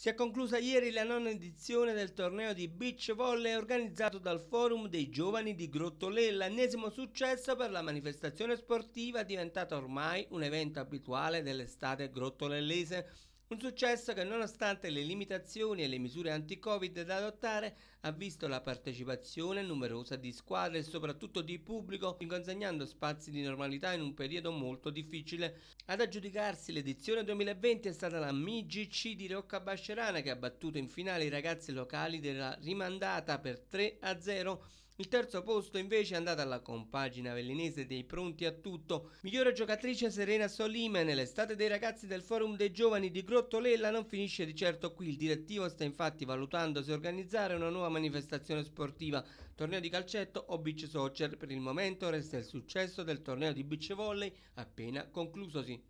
Si è conclusa ieri la nona edizione del torneo di beach volley organizzato dal Forum dei Giovani di Grottolè, l'ennesimo successo per la manifestazione sportiva diventata ormai un evento abituale dell'estate grottolellese. Un successo che nonostante le limitazioni e le misure anti-Covid da adottare ha visto la partecipazione numerosa di squadre e soprattutto di pubblico consegnando spazi di normalità in un periodo molto difficile. Ad aggiudicarsi l'edizione 2020 è stata la MIGC di Rocca Bascerana che ha battuto in finale i ragazzi locali della rimandata per 3 a 0 il terzo posto invece è andato alla compagina vellinese dei pronti a tutto. Migliore giocatrice Serena Solime nell'estate dei ragazzi del forum dei giovani di Grottolella non finisce di certo qui. Il direttivo sta infatti valutando se organizzare una nuova manifestazione sportiva, torneo di calcetto o beach soccer. Per il momento resta il successo del torneo di beach volley appena conclusosi.